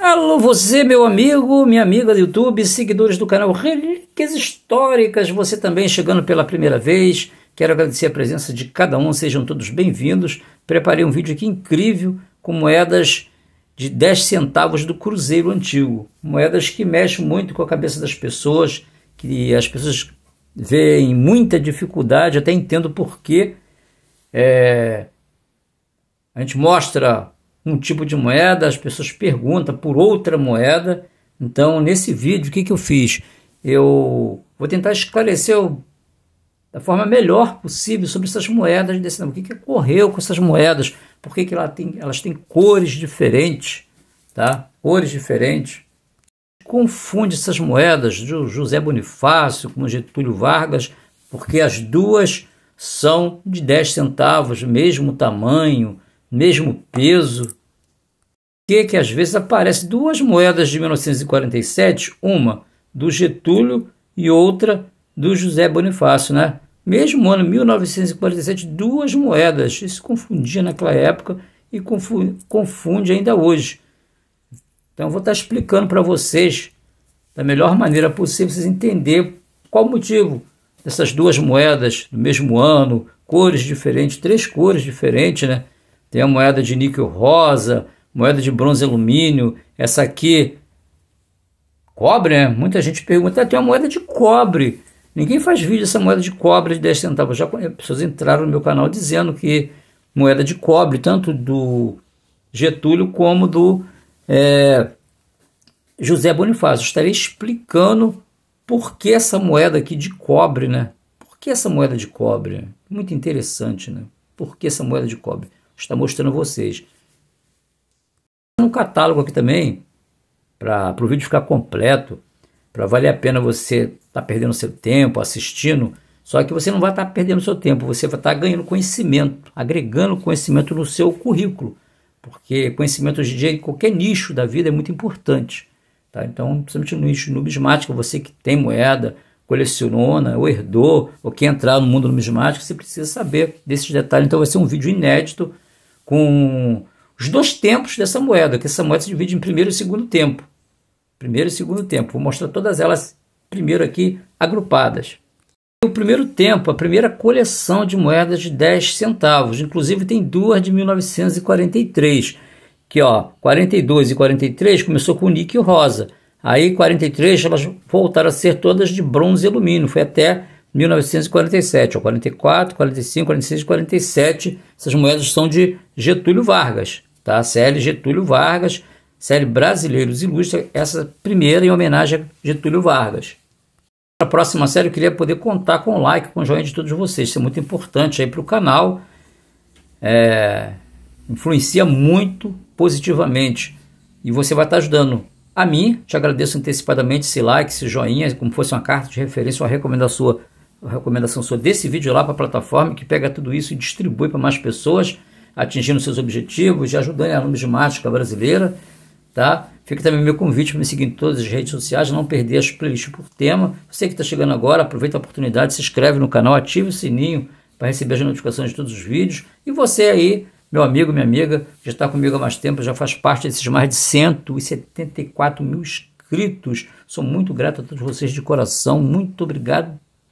Alô você, meu amigo, minha amiga do YouTube, seguidores do canal Relíquias Históricas, você também chegando pela primeira vez, quero agradecer a presença de cada um, sejam todos bem-vindos. Preparei um vídeo aqui incrível com moedas de 10 centavos do cruzeiro antigo, moedas que mexem muito com a cabeça das pessoas, que as pessoas veem muita dificuldade, até entendo por quê. É... A gente mostra um tipo de moeda, as pessoas perguntam por outra moeda. Então, nesse vídeo, o que, que eu fiz? Eu vou tentar esclarecer o, da forma melhor possível sobre essas moedas desse nome. O que, que ocorreu com essas moedas? Por que, que ela tem, elas têm cores diferentes? Tá? Cores diferentes. Confunde essas moedas do José Bonifácio com Getúlio Vargas, porque as duas são de 10 centavos, mesmo tamanho, mesmo peso. Que é que às vezes aparece duas moedas de 1947, uma do Getúlio e outra do José Bonifácio, né? Mesmo ano 1947, duas moedas. Isso confundia naquela época e confunde ainda hoje. Então vou estar explicando para vocês da melhor maneira possível vocês entender qual o motivo dessas duas moedas do mesmo ano, cores diferentes, três cores diferentes, né? tem a moeda de níquel rosa, moeda de bronze alumínio, essa aqui, cobre, né? Muita gente pergunta, ah, tem uma moeda de cobre. Ninguém faz vídeo dessa moeda de cobre de 10 centavos. Já pessoas entraram no meu canal dizendo que moeda de cobre, tanto do Getúlio como do é, José Bonifácio. Eu estarei explicando por que essa moeda aqui de cobre, né? Por que essa moeda de cobre? Muito interessante, né? Por que essa moeda de cobre? está mostrando a vocês. Um catálogo aqui também, para o vídeo ficar completo, para valer a pena você estar tá perdendo seu tempo assistindo, só que você não vai estar tá perdendo seu tempo, você vai estar tá ganhando conhecimento, agregando conhecimento no seu currículo, porque conhecimento hoje em dia em qualquer nicho da vida é muito importante. Tá? Então, principalmente no nicho numismático, você que tem moeda, coleciona ou herdou, ou quer entrar no mundo numismático, você precisa saber desses detalhes. Então, vai ser um vídeo inédito com os dois tempos dessa moeda, que essa moeda se divide em primeiro e segundo tempo. Primeiro e segundo tempo. Vou mostrar todas elas primeiro aqui agrupadas. O primeiro tempo, a primeira coleção de moedas de 10 centavos, inclusive tem duas de 1943, que ó, 42 e 43 começou com níquel rosa. Aí 43 elas voltaram a ser todas de bronze e alumínio, foi até 1947, ó, 44, 45, 46, 47. Essas moedas são de Getúlio Vargas, tá? Série Getúlio Vargas, série Brasileiros ilustres. essa primeira em homenagem a Getúlio Vargas. Para a próxima série eu queria poder contar com o like, com o joinha de todos vocês. Isso é muito importante aí para o canal. É, influencia muito positivamente e você vai estar ajudando a mim, te agradeço antecipadamente esse like, esse joinha, como fosse uma carta de referência, uma recomendação sua a recomendação sua desse vídeo lá para a plataforma que pega tudo isso e distribui para mais pessoas, atingindo seus objetivos e ajudando alunos de mágica é brasileira, tá? Fica também meu convite para me seguir em todas as redes sociais, não perder as playlists por tema. Você que está chegando agora, aproveita a oportunidade, se inscreve no canal, ative o sininho para receber as notificações de todos os vídeos. E você aí, meu amigo, minha amiga, já está comigo há mais tempo, já faz parte desses mais de 174 mil inscritos. Sou muito grato a todos vocês de coração. Muito obrigado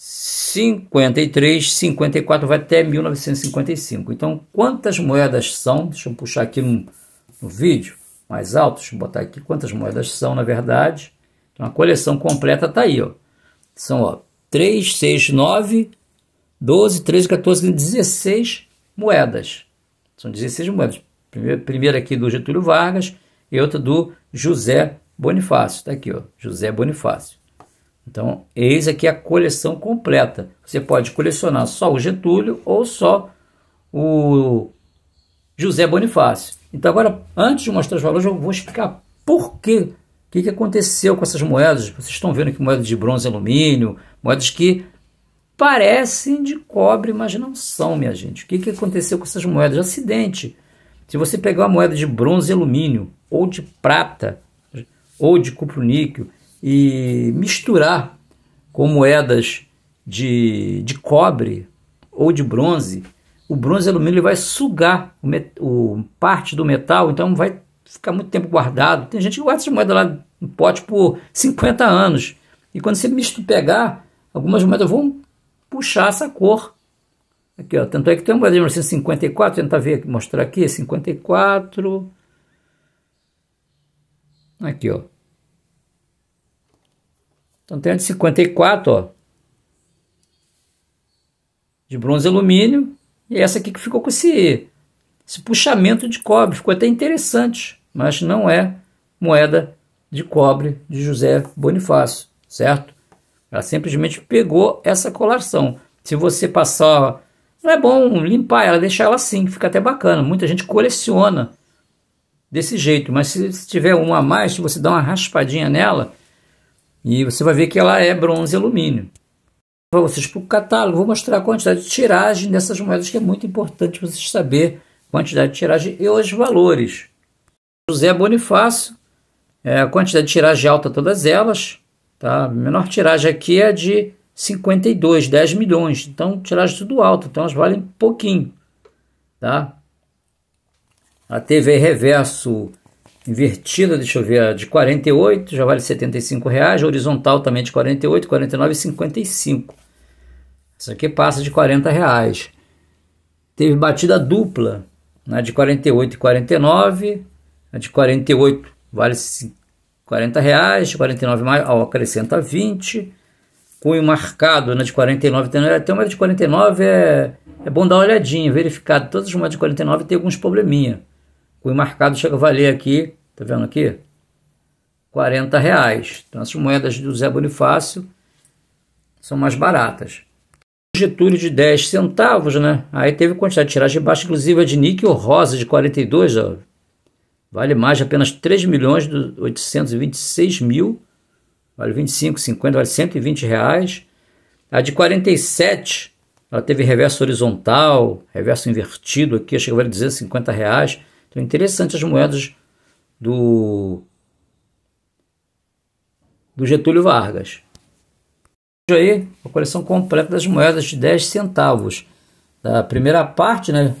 53, 54, vai até 1955. Então, quantas moedas são? Deixa eu puxar aqui no, no vídeo mais alto, deixa eu botar aqui quantas moedas são, na verdade. Então, a coleção completa está aí, ó. São, ó, 3, 6, 9, 12, 13, 14, 16 moedas. São 16 moedas. Primeiro, primeira aqui do Getúlio Vargas e outra do José Bonifácio. Está aqui, ó, José Bonifácio. Então, eis aqui a coleção completa. Você pode colecionar só o Getúlio ou só o José Bonifácio. Então, agora, antes de mostrar os valores, eu vou explicar por quê. O que, que aconteceu com essas moedas? Vocês estão vendo que moedas de bronze e alumínio, moedas que parecem de cobre, mas não são, minha gente. O que, que aconteceu com essas moedas? Acidente. Se você pegar uma moeda de bronze e alumínio, ou de prata, ou de cupro-níquel, e misturar com moedas de, de cobre ou de bronze, o bronze e alumínio vai sugar o, met, o, parte do metal, então vai ficar muito tempo guardado. Tem gente que guarda essas moedas lá no pote por 50 anos. E quando você misturar, pegar, algumas moedas vão puxar essa cor. Aqui, ó, tanto é que tem uma moeda de 1954, tentar ver, mostrar aqui, 54. É aqui, ó. Então tem a de 54, ó. De bronze e alumínio. E essa aqui que ficou com esse, esse puxamento de cobre. Ficou até interessante, mas não é moeda de cobre de José Bonifácio, certo? Ela simplesmente pegou essa colação. Se você passar... Não é bom limpar ela, deixar ela assim, fica até bacana. Muita gente coleciona desse jeito, mas se, tiver uma a mais, se você dá uma raspadinha nela, e você vai ver que ela é bronze e alumínio. Para vocês, para o catálogo, vou mostrar a quantidade de tiragem dessas moedas, que é muito importante vocês saber quantidade de tiragem e os valores. José Bonifácio, é, a quantidade de tiragem alta todas elas. Tá? A menor tiragem aqui é de 52, 10 milhões. Então, tiragem tudo alta, então elas valem pouquinho. Tá? A TV Reverso invertida, deixa eu ver, a de 48, já vale 75 reais, horizontal também de 48, 49 e 55. Essa aqui passa de 40 reais. Teve batida dupla, na de 48 e 49, a de 48 vale 40 reais, de 49 mais, ó, acrescenta 20, cunho marcado na de 49 tem até uma de 49 é, é bom dar uma olhadinha, verificar todas as de 49 tem alguns probleminha. Fui marcado, chega a valer aqui, tá vendo aqui? 40 reais. Então as moedas do Zé Bonifácio são mais baratas. Getúlio de 10 centavos, né? Aí teve quantidade de tiragem baixa, inclusive a de níquel rosa de 42, ó. Vale mais de apenas 3 milhões 826 mil. Vale 25, 50, vale 120 reais. A de 47, ela teve reverso horizontal, reverso invertido aqui, acho que vale 250 reais. Então, interessante as moedas do, do Getúlio Vargas. Veja aí a coleção completa das moedas de 10 centavos. Da primeira parte né,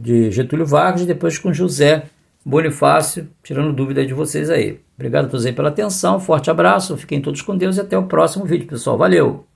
de Getúlio Vargas e depois com José Bonifácio, tirando dúvida de vocês aí. Obrigado a todos aí pela atenção, forte abraço, fiquem todos com Deus e até o próximo vídeo, pessoal. Valeu!